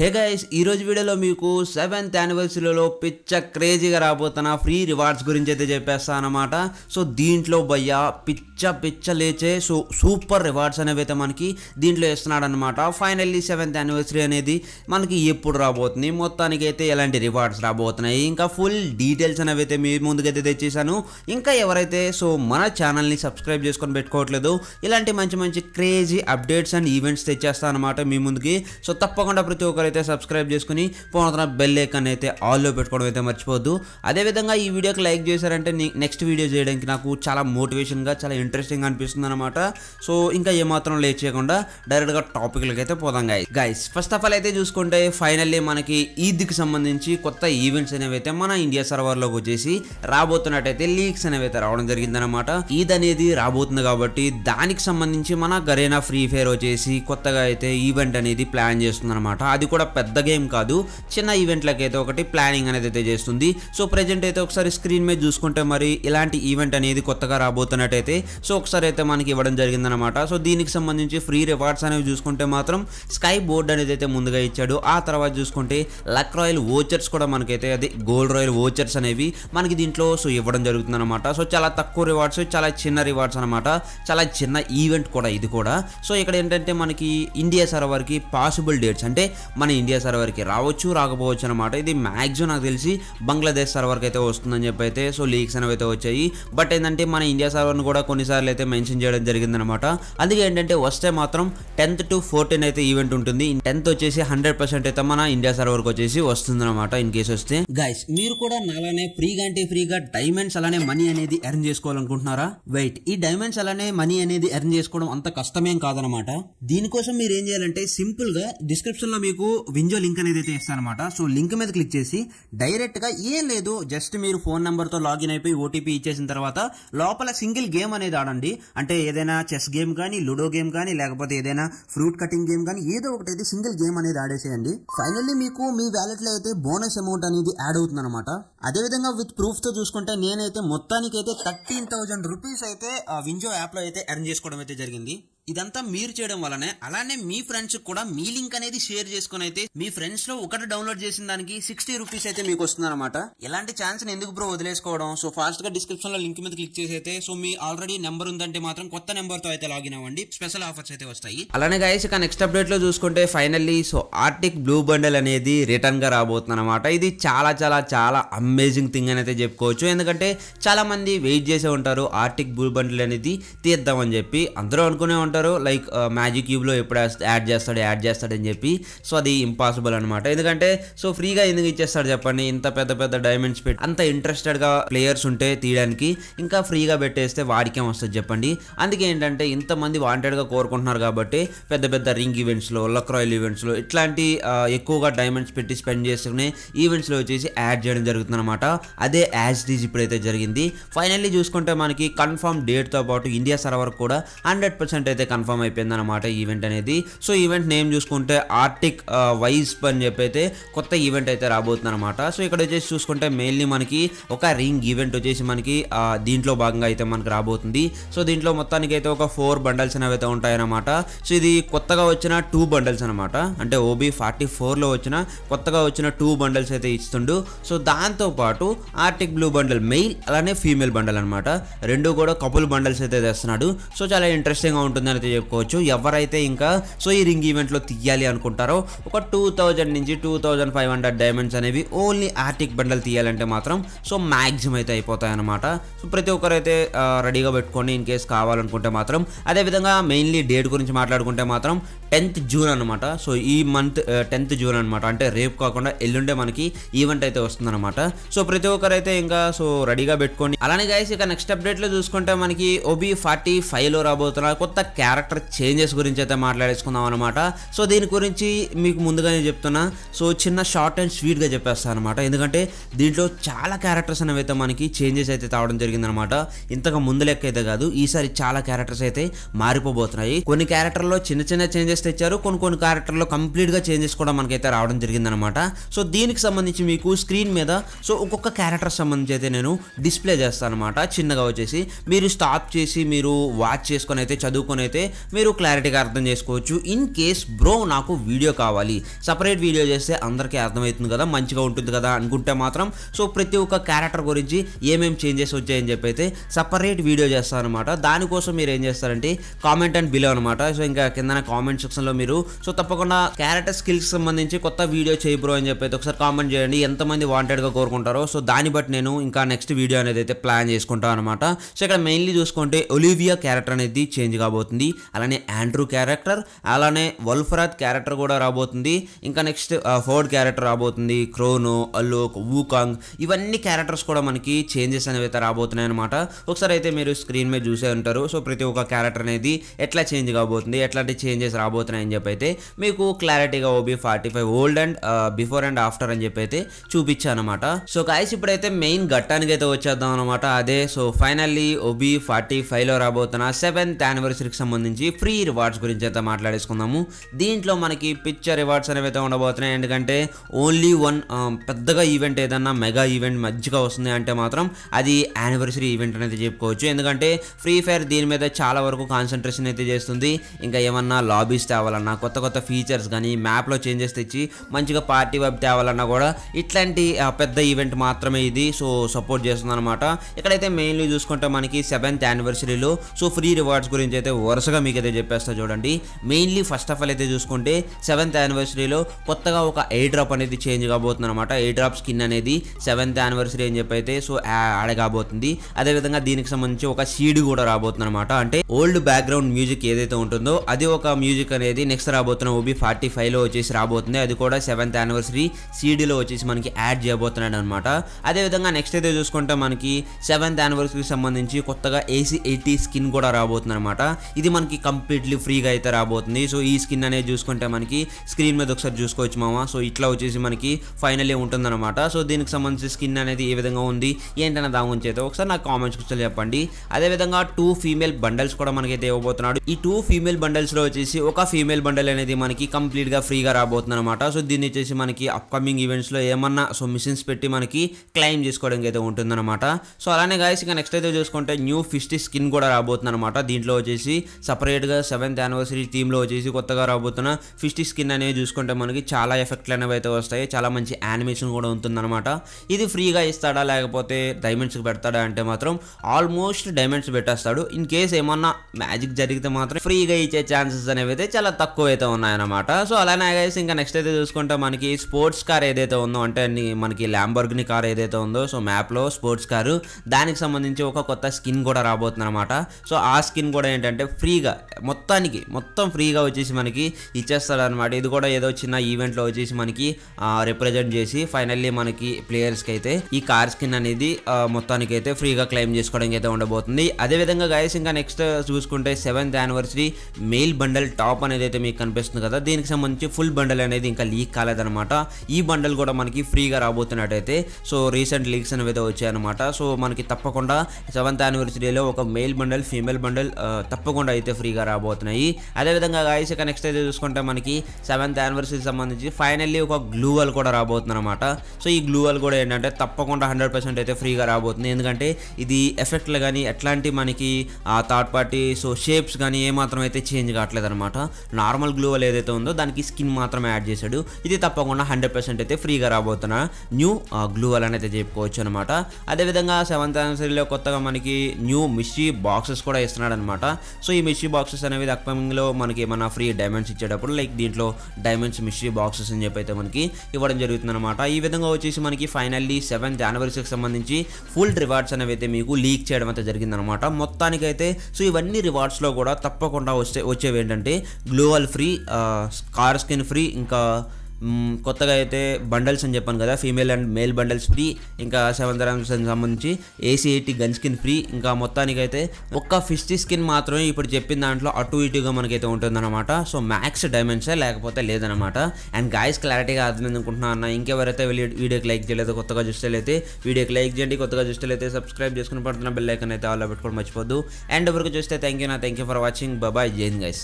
hey guys ఈరోజు వీడియోలో మీకు సెవెంత్ యానివర్సరీలో పిచ్చ క్రేజీగా రాబోతున్న ఫ్రీ రివార్డ్స్ గురించి అయితే చెప్పేస్తాను అనమాట సో దీంట్లో భయ్యా పిచ్చ పిచ్చ లేచే సో సూపర్ రివార్డ్స్ అనేవి అయితే మనకి దీంట్లో ఇస్తున్నాడనమాట ఫైనల్లీ సెవెంత్ యానివర్సరీ అనేది మనకి ఎప్పుడు రాబోతుంది మొత్తానికి అయితే ఎలాంటి రివార్డ్స్ రాబోతున్నాయి ఇంకా ఫుల్ డీటెయిల్స్ అనేవి అయితే మీ ముందుకైతే తెచ్చేసాను ఇంకా ఎవరైతే సో మన ఛానల్ని సబ్స్క్రైబ్ చేసుకొని పెట్టుకోవట్లేదు ఇలాంటి మంచి మంచి క్రేజీ అప్డేట్స్ అండ్ ఈవెంట్స్ తెచ్చేస్తాను అనమాట మీ ముందుకి సో తప్పకుండా ప్రతి ఒక్కరు ఒక్కరైతే సబ్స్క్రైబ్ చేసుకుని పోతున్న బెల్ ఐకన్ అయితే ఆల్లో పెట్టుకోవడం అయితే మర్చిపోద్దు అదేవిధంగా ఈ వీడియోకి లైక్ చేశారంటే నెక్స్ట్ వీడియో చేయడానికి నాకు చాలా మోటివేషన్గా చాలా ఇంట్రెస్టింగ్ అనిపిస్తుంది అనమాట సో ఇంకా ఏమాత్రం లేట్ చేయకుండా డైరెక్ట్గా టాపిక్లకి అయితే పోదాం guys guys first of all అయితే చూసుకుంటే ఫైనల్లీ మనకి ఈద్కి సంబంధించి కొత్త ఈవెంట్స్ అనేవి అయితే మన ఇండియా సర్వర్లోకి వచ్చేసి రాబోతున్నట్టయితే లీక్స్ అనేవి అయితే రావడం జరిగిందనమాట ఈద్ అనేది రాబోతుంది కాబట్టి దానికి సంబంధించి మన గరేనా ఫ్రీ ఫైర్ వచ్చేసి కొత్తగా అయితే ఈవెంట్ అనేది ప్లాన్ చేస్తుంది అనమాట అది కూడా పెద్ద గేమ్ కాదు చిన్న ఈవెంట్లకైతే ఒకటి ప్లానింగ్ అనేది అయితే చేస్తుంది సో ప్రజెంట్ అయితే ఒకసారి స్క్రీన్ మీద చూసుకుంటే మరి ఇలాంటి ఈవెంట్ అనేది కొత్తగా రాబోతున్నట్టయితే సో ఒకసారి అయితే మనకి ఇవ్వడం జరిగిందనమాట సో దీనికి సంబంధించి ఫ్రీ రివార్డ్స్ అనేవి చూసుకుంటే మాత్రం స్కై బోర్డ్ అనేది అయితే ముందుగా ఇచ్చాడు ఆ తర్వాత చూసుకుంటే లక్ రాయల్ ఓచర్స్ కూడా మనకైతే అది గోల్డ్ రాయల్ ఓచర్స్ అనేవి మనకి దీంట్లో సో ఇవ్వడం జరుగుతుందన్నమాట సో చాలా తక్కువ రివార్డ్స్ చాలా చిన్న రివార్డ్స్ అనమాట చాలా చిన్న ఈవెంట్ కూడా ఇది కూడా సో ఇక్కడ ఏంటంటే మనకి ఇండియా సర్వర్కి పాసిబుల్ డేట్స్ అంటే మన ఇండియా సర్వర్కి రావచ్చు రాకపోవచ్చు అనమాట ఇది మ్యాక్సిమం నాకు తెలిసి బంగ్లాదేశ్ సర్వర్కి అయితే వస్తుందని చెప్పి అయితే సో లీక్స్ అనేవి అయితే వచ్చాయి బట్ ఏంటంటే మన ఇండియా సర్వర్ను కూడా కొన్నిసార్లు అయితే మెన్షన్ చేయడం జరిగిందనమాట అందుకే ఏంటంటే వస్తే మాత్రం టెన్త్ టు ఫోర్టీన్ అయితే ఈవెంట్ ఉంటుంది టెన్త్ వచ్చేసి హండ్రెడ్ పర్సెంట్ అయితే మన ఇండియా సర్వర్కి వచ్చేసి వస్తుందన్నమాట ఇన్ కేసు వస్తే గైస్ మీరు కూడా నాలానే ఫ్రీగా అంటే ఫ్రీగా డైమండ్స్ అలానే మనీ అనేది ఎర్న్ చేసుకోవాలనుకుంటున్నారా వెయిట్ ఈ డైమండ్స్ అలానే మనీ అనేది ఎర్న్ చేసుకోవడం అంత కష్టమేం కాదనమాట దీనికోసం మీరు ఏం చేయాలంటే సింపుల్ గా డిస్క్రిప్షన్ లో మీకు వింజో లింక్ అనేది అయితే ఇస్తాను అనమాట సో లింక్ మీద క్లిక్ చేసి డైరెక్ట్గా ఏం లేదు జస్ట్ మీరు ఫోన్ నెంబర్తో లాగిన్ అయిపోయి ఓటీపీ ఇచ్చేసిన తర్వాత లోపల సింగిల్ గేమ్ అనేది ఆడండి అంటే ఏదైనా చెస్ గేమ్ కానీ లూడో గేమ్ కానీ లేకపోతే ఏదైనా ఫ్రూట్ కటింగ్ గేమ్ కానీ ఏదో ఒకటి అయితే సింగిల్ గేమ్ అనేది ఆడేసేయండి ఫైనల్లీ మీకు మీ వ్యాలెట్లో అయితే బోనస్ అమౌంట్ అనేది యాడ్ అవుతుంది అనమాట అదేవిధంగా విత్ ప్రూఫ్తో చూసుకుంటే నేనైతే మొత్తానికి అయితే థర్టీన్ థౌజండ్ రూపీస్ అయితే వింజో యాప్లో అయితే అర్న్ చేసుకోవడం అయితే జరిగింది ఇదంతా మీరు చేయడం వల్లనే అలానే మీ ఫ్రెండ్స్ కూడా మీ లింక్ అనేది షేర్ చేసుకుని అయితే మీ ఫ్రెండ్స్ లో ఒకటి డౌన్లోడ్ చేసిన దానికి సిక్స్టీ రూపీస్ అయితే మీకు వస్తుంది అనమాట ఇలాంటి ఛాన్స్ ఎందుకు బ్రో వదిలేసుకోవడం సో ఫాస్ట్ గా డిస్క్రిప్షన్ లో లింక్ మీద క్లిక్ చేసి అయితే సో మీ ఆల్రెడీ నెంబర్ ఉందంటే మాత్రం కొత్త నెంబర్ తో అయితే లాగిన్ అవ్వండి స్పెషల్ ఆఫర్స్ అయితే వస్తాయి అలానే గాయస్ ఇక నెక్స్ట్ అప్డేట్ లో చూసుకుంటే finally so Arctic blue bundle అనేది రిటర్న్ గా రాబోతుంది అనమాట ఇది చాలా చాలా చాలా అమేజింగ్ థింగ్ అని అయితే చెప్పుకోవచ్చు ఎందుకంటే చాలా మంది వెయిట్ చేసే ఉంటారు ఆర్టిక్ బ్లూ బండల్ అనేది తీద్దామని చెప్పి అందరూ అనుకునే ఉంటారు అనుకుంటారు లైక్ మ్యాజిక్ క్యూబ్లో ఎప్పుడు యాడ్ చేస్తాడు యాడ్ చేస్తాడని చెప్పి సో అది ఇంపాసిబుల్ అనమాట ఎందుకంటే సో ఫ్రీగా ఎందుకు ఇచ్చేస్తాడు చెప్పండి ఇంత పెద్ద పెద్ద డైమండ్స్ పెట్టి అంత ఇంట్రెస్టెడ్గా ప్లేయర్స్ ఉంటే తీయడానికి ఇంకా ఫ్రీగా పెట్టేస్తే వాడికేం వస్తుంది చెప్పండి అందుకే ఏంటంటే ఇంతమంది వాంటెడ్గా కోరుకుంటున్నారు కాబట్టి పెద్ద పెద్ద రింగ్ ఈవెంట్స్లో లక్రాయిల్ ఈవెంట్స్లో ఇట్లాంటి ఎక్కువగా డైమండ్స్ పెట్టి స్పెండ్ చేసుకునే ఈవెంట్స్లో వచ్చేసి యాడ్ చేయడం జరుగుతుంది అనమాట అదే యాజ్ డీజ్ ఇప్పుడైతే జరిగింది ఫైనల్లీ చూసుకుంటే మనకి కన్ఫర్మ్ డేట్తో పాటు ఇండియా సర్వర్ కూడా హండ్రెడ్ పర్సెంట్ అయితే అయితే కన్ఫర్మ్ అయిపోయింది అనమాట ఈవెంట్ అనేది సో ఈవెంట్ నేమ్ చూసుకుంటే ఆర్టిక్ వైస్ అని చెప్పి అయితే కొత్త ఈవెంట్ అయితే రాబోతుంది అనమాట సో ఇక్కడ వచ్చేసి చూసుకుంటే మెయిన్లీ మనకి ఒక రింగ్ ఈవెంట్ వచ్చేసి మనకి దీంట్లో భాగంగా అయితే మనకి రాబోతుంది సో దీంట్లో మొత్తానికి అయితే ఒక ఫోర్ బండల్స్ అనేవి అయితే ఉంటాయన్నమాట సో ఇది కొత్తగా వచ్చిన టూ బండల్స్ అనమాట అంటే ఓబీ ఫార్టీ ఫోర్లో వచ్చిన కొత్తగా వచ్చిన టూ బండల్స్ అయితే ఇస్తుండు సో దాంతోపాటు ఆర్టిక్ బ్లూ బండల్ మెయిల్ అలానే ఫీమేల్ బండల్ అనమాట రెండు కూడా కపుల్ బండల్స్ అయితే తెస్తున్నాడు సో చాలా ఇంట్రెస్టింగ్గా ఉంటుంది అని అయితే చెప్పుకోవచ్చు ఎవరైతే ఇంకా సో ఈ రింగ్ ఈవెంట్లో తీయాలి అనుకుంటారో ఒక టూ థౌజండ్ నుంచి two thousand five hundred diamonds అనేవి ఓన్లీ ఆర్టిక్ బండలు తీయాలంటే మాత్రం సో మ్యాక్సిమం అయితే అయిపోతాయన్నమాట సో ప్రతి ఒక్కరైతే రెడీగా పెట్టుకోండి ఇన్ కేస్ కావాలనుకుంటే మాత్రం అదేవిధంగా మెయిన్లీ డేట్ గురించి మాట్లాడుకుంటే మాత్రం టెన్త్ జూన్ అనమాట సో ఈ మంత్ టెన్త్ జూన్ అనమాట అంటే రేపు కాకుండా ఎల్లుండే మనకి ఈవెంట్ అయితే వస్తుందన్నమాట సో ప్రతి ఒక్కరైతే ఇంకా సో రెడీగా పెట్టుకోండి అలానే కాసి ఇక నెక్స్ట్ అప్డేట్లో చూసుకుంటే మనకి ఓబీ ఫార్టీ ఫైవ్లో రాబోతున్న కొత్త క్యారెక్టర్ చేంజెస్ గురించి అయితే మాట్లాడేసుకుందాం అనమాట సో దీని గురించి మీకు ముందుగానే చెప్తున్నా సో చిన్న షార్ట్ అండ్ స్వీట్గా చెప్పేస్తాను అనమాట ఎందుకంటే దీంట్లో చాలా క్యారెక్టర్స్ అనేవి అయితే మనకి చేంజెస్ అయితే తావడం జరిగిందనమాట ఇంతకు ముందు లెక్క అయితే కాదు ఈసారి చాలా క్యారెక్టర్స్ అయితే మారిపోబోతున్నాయి కొన్ని క్యారెక్టర్లో చిన్న చిన్న చేంజెస్ తెచ్చారు కొన్ని కొన్ని క్యారెక్టర్లో కంప్లీట్గా చేంజెస్ కూడా మనకైతే రావడం జరిగిందనమాట సో దీనికి సంబంధించి మీకు స్క్రీన్ మీద సో ఒక్కొక్క క్యారెక్టర్ సంబంధించి అయితే నేను డిస్ప్లే చేస్తాను అనమాట చిన్నగా వచ్చేసి మీరు స్టాప్ చేసి మీరు వాచ్ చేసుకొని అయితే చదువుకొని అయితే మీరు క్లారిటీగా అర్థం చేసుకోవచ్చు ఇన్ కేస్ బ్రో నాకు వీడియో కావాలి సపరేట్ వీడియో చేస్తే అందరికీ అర్థమవుతుంది కదా మంచిగా ఉంటుంది కదా అనుకుంటే మాత్రం సో ప్రతి ఒక్క క్యారెక్టర్ గురించి ఏమేమి చేంజెస్ వచ్చాయని చెప్పి అయితే సపరేట్ వీడియో చేస్తానమాట దానికోసం మీరు ఏం చేస్తారంటే కామెంట్ అండ్ బిలో అనమాట సో ఇంకా కింద కామెంట్స్ లో మీరు సో తప్పకుండా క్యారెక్టర్ స్కిల్స్ సంబంధించి కొత్త వీడియో చేయి బ్రో అని చెప్పి ఒకసారి కామెంట్ చేయండి ఎంతమంది వాంటెడ్గా కోరుకుంటారో సో దాన్ని బట్టి నేను ఇంకా నెక్స్ట్ వీడియో అనేది అయితే ప్లాన్ చేసుకుంటాను అనమాట సో ఇక్కడ మెయిన్లీ చూసుకుంటే ఒలివియా క్యారెక్టర్ అనేది చేంజ్ కాబోతుంది అలానే ఆండ్రూ క్యారెక్టర్ అలానే వల్ఫరాత్ క్యారెక్టర్ కూడా రాబోతుంది ఇంకా నెక్స్ట్ ఫోర్డ్ క్యారెక్టర్ రాబోతుంది క్రోనో అలోక్ వూకాంగ్ ఇవన్నీ క్యారెక్టర్స్ కూడా మనకి చేంజెస్ అనేవి అయితే రాబోతున్నాయి అనమాట ఒకసారి అయితే మీరు స్క్రీన్ మీద చూసే ఉంటారు సో ప్రతి ఒక్క క్యారెక్టర్ అనేది ఎట్లా చేంజ్ కాబోతుంది ఎట్లాంటి చేంజెస్ రాబోతుంది రాబోతున్నాయని చెప్పి అయితే మీకు క్లారిటీగా OB forty five old and before and after అని చెప్పి అయితే చూపించాను అనమాట సో కాయస్ ఇప్పుడైతే మెయిన్ ఘట్టానికి అయితే వచ్చేద్దాం అనమాట అదే సో ఫైనల్లీ ఓబీ ఫార్టీ ఫైవ్లో రాబోతున్న సెవెంత్ యానివర్సరీకి సంబంధించి ఫ్రీ రివార్డ్స్ గురించి అయితే మాట్లాడేసుకుందాము దీంట్లో మనకి పిక్చర్ రివార్డ్స్ అనేవి అయితే ఉండబోతున్నాయి ఎందుకంటే ఓన్లీ వన్ పెద్దగా ఈవెంట్ ఏదన్నా మెగా ఈవెంట్ మధ్యగా వస్తుంది అంటే మాత్రం అది యానివర్సరీ ఈవెంట్ అనేది చెప్పుకోవచ్చు ఎందుకంటే ఫ్రీ ఫైర్ దీని మీద చాలా వరకు కాన్సన్ట్రేషన్ అయితే చేస్తుంది ఇంకా ఏమన్నా లాబీస్ చేంజెస్ తేవాలన్నా కొత్త కొత్త ఫీచర్స్ కానీ మ్యాప్లో చేంజెస్ తెచ్చి మంచిగా పార్టీ వెబ్ తేవాలన్నా కూడా ఇట్లాంటి పెద్ద ఈవెంట్ మాత్రమే ఇది సో సపోర్ట్ చేస్తుంది అనమాట ఇక్కడైతే మెయిన్లీ చూసుకుంటే మనకి సెవెంత్ యానివర్సరీలో సో ఫ్రీ రివార్డ్స్ గురించి అయితే వరుసగా మీకు అయితే చెప్పేస్తా చూడండి మెయిన్లీ ఫస్ట్ ఆఫ్ ఆల్ అయితే చూసుకుంటే సెవెంత్ యానివర్సరీలో కొత్తగా ఒక ఎయిర్ డ్రాప్ అనేది చేంజ్ కాబోతుంది అనమాట ఎయిర్ డ్రాప్ స్కిన్ అనేది సెవెంత్ యానివర్సరీ అని చెప్పి అయితే సో యాడ్ కాబోతుంది అదేవిధంగా దీనికి సంబంధించి ఒక సీడ్ కూడా రాబోతుంది అనమాట అంటే ఓల్డ్ బ్యాక్గ్రౌండ్ మ్యూజిక్ ఏదైతే ఉంటుందో అది ఒక మ్యూజిక్ అనేది నెక్స్ట్ రాబోతున్న ఓబి 45 లో వచ్చేసి రాబోతుంది అది కూడా 7th యానివర్సరీ సిడి లో వచ్చేసి మనకి యాడ్ చేయబోతన్నారన్నమాట అదే విధంగా నెక్స్ట్ ఏదైతే చూసుకుంటా మనకి 7th యానివర్సరీ సంబంధించి కొత్తగా AC 80 స్కిన్ కూడా రాబోతుందన్నమాట ఇది మనకి కంప్లీట్లీ ఫ్రీగా ఇత రాబోతుంది సో ఈ స్కిన్ అనే చూసుకుంటా మనకి screen మీద ఒకసారి చూసుకోవచ్చు మామ సో ఇట్లా వచ్చేసి మనకి ఫైనల్లీ ఉంటుందన్నమాట సో దీనికి సంబంధించి స్కిన్ అనేది ఈ విధంగా ఉంది ఏంటన దాం ఉంటే ఒకసారి నా కామెంట్స్ కు చెప్పండి అదే విధంగా 2 ఫీమేల్ బండిల్స్ కూడా మనకి ఏదబోతనాడు ఈ 2 ఫీమేల్ బండిల్స్ లో వచ్చేసి ఫీమేల్ బండల్ అనేది మనకి కంప్లీట్గా ఫ్రీగా రాబోతుంది అనమాట సో దీన్ని వచ్చేసి మనకి అప్కమింగ్ ఈవెంట్స్లో ఏమన్నా సో మిషన్స్ పెట్టి మనకి క్లైమ్ చేసుకోవడానికి అయితే ఉంటుందన్నమాట సో అలానే గాయస్ ఇక నెక్స్ట్ అయితే చూసుకుంటే న్యూ ఫిఫ్టీ స్కిన్ కూడా రాబోతుంది అనమాట దీంట్లో వచ్చేసి సపరేట్గా సెవెంత్ యానివర్సరీ థీమ్లో వచ్చేసి కొత్తగా రాబోతున్న ఫిఫ్టీ స్కిన్ అనేవి చూసుకుంటే మనకి చాలా ఎఫెక్ట్లు అనేవి అయితే వస్తాయి చాలా మంచి యానిమేషన్ కూడా ఉంటుందన్నమాట ఇది ఫ్రీగా ఇస్తాడా లేకపోతే డైమండ్స్కి పెడతాడా అంటే మాత్రం ఆల్మోస్ట్ డైమండ్స్ పెట్టేస్తాడు ఇన్ కేస్ ఏమన్నా మ్యాజిక్ జరిగితే మాత్రం ఫ్రీగా ఇచ్చే ఛాన్సెస్ అనేవి అయితే చాలా తక్కువ అయితే ఉన్నాయన్నమాట సో అలానే గైస్ ఇంకా నెక్స్ట్ అయితే చూసుకుంటే మనకి స్పోర్ట్స్ కార్ ఏదైతే ఉందో అంటే మనకి ల్యాంబర్గ్ని కార్ ఏదైతే ఉందో సో మ్యాప్లో స్పోర్ట్స్ కారు దానికి సంబంధించి ఒక కొత్త స్కిన్ కూడా రాబోతుంది అనమాట సో ఆ స్కిన్ కూడా ఏంటంటే ఫ్రీగా మొత్తానికి మొత్తం ఫ్రీగా వచ్చేసి మనకి ఇచ్చేస్తాడనమాట ఇది కూడా ఏదో చిన్న ఈవెంట్లో వచ్చేసి మనకి రిప్రజెంట్ చేసి ఫైనల్లీ మనకి ప్లేయర్స్కి అయితే ఈ కార్ స్కిన్ అనేది మొత్తానికి అయితే ఫ్రీగా క్లెయిమ్ చేసుకోవడానికి అయితే ఉండబోతుంది అదేవిధంగా గాయస్ ఇంకా నెక్స్ట్ చూసుకుంటే seventh anniversary male bundle top అనేది అయితే మీకు కనిపిస్తుంది కదా దీనికి సంబంధించి ఫుల్ బండల్ అనేది ఇంకా లీక్ కాలేదనమాట ఈ బండల్ కూడా మనకి ఫ్రీగా రాబోతున్నట్టయితే సో రీసెంట్ లీక్స్ అనేవి అయితే వచ్చాయన్నమాట సో మనకి తప్పకుండా సెవెంత్ యానివర్సరీలో ఒక మేల్ బండల్ ఫీమేల్ బండల్ తప్పకుండా అయితే ఫ్రీగా రాబోతున్నాయి అదేవిధంగా గాయస్ ఇక నెక్స్ట్ అయితే చూసుకుంటే మనకి సెవెంత్ యానివర్సరీకి సంబంధించి ఫైనల్లీ ఒక గ్లూవల్ కూడా రాబోతుంది అనమాట సో ఈ గ్లూవల్ కూడా ఏంటంటే తప్పకుండా హండ్రెడ్ పర్సెంట్ అయితే ఫ్రీగా రాబోతుంది ఎందుకంటే ఇది ఎఫెక్ట్లు కానీ ఎట్లాంటి మనకి థర్డ్ పార్టీ సో షేప్స్ కానీ ఏమాత్రం అయితే చేంజ్ కావట్లేదు అనమాట నార్మల్ గ్లూ వల్ల ఏదైతే ఉందో దానికి స్కిన్ మాత్రమే యాడ్ చేశాడు ఇది తప్పకుండా హండ్రెడ్ పర్సెంట్ అయితే ఫ్రీగా రాబోతున్న న్యూ గ్లూ అని అయితే చెప్పుకోవచ్చు అనమాట అదేవిధంగా సెవెంత్ యానివర్సరీలో కొత్తగా మనకి న్యూ మిషి బాక్సెస్ కూడా ఇస్తున్నాడు అనమాట సో ఈ మిషి బాక్సెస్ అనేవి అప్కమింగ్లో మనకి ఏమైనా ఫ్రీ డైమండ్స్ ఇచ్చేటప్పుడు లైక్ దీంట్లో డైమండ్స్ మిషి బాక్సెస్ అని చెప్పి అయితే మనకి ఇవ్వడం జరుగుతుందన్నమాట ఈ విధంగా వచ్చేసి మనకి ఫైనల్లీ సెవెంత్ యానివర్సరీకి సంబంధించి ఫుల్ రివార్డ్స్ అనేవి అయితే మీకు లీక్ చేయడం అయితే జరిగిందనమాట మొత్తానికైతే సో ఇవన్నీ రివార్డ్స్లో కూడా తప్పకుండా వచ్చే వచ్చేవి ఏంటంటే global free car skin free ఇంకా కొత్తగా అయితే బండల్స్ అని చెప్పాను కదా female and male bundles free ఇంకా సెవెన్ థౌసండ్ సంబంధించి AC eighty gun skin free ఇంకా మొత్తానికైతే ఒక్క ఫిష్టీ స్కిన్ మాత్రమే ఇప్పుడు చెప్పిన దాంట్లో అటు ఇటుగా మనకైతే ఉంటుందన్నమాట సో మ్యాక్స్ డైమెన్షే లేకపోతే లేదనమాట అండ్ గాయస్ క్లారిటీగా అర్థం అనుకుంటున్నా అన్న ఇంకెవరైతే వీడియోకి లైక్ చేయలేదు కొత్తగా చూస్తేలైతే వీడియోకి లైక్ చేయండి కొత్తగా చూస్తేలైతే సబ్స్క్రైబ్ చేసుకుని పడుతున్న బెల్ ఐకన్ అయితే అలా పెట్టుకోవడం మర్చిపోద్దు అండ్ ఎవరికి చూస్తే థ్యాంక్ యూ నా thank you for watching bye జైన్ గైస్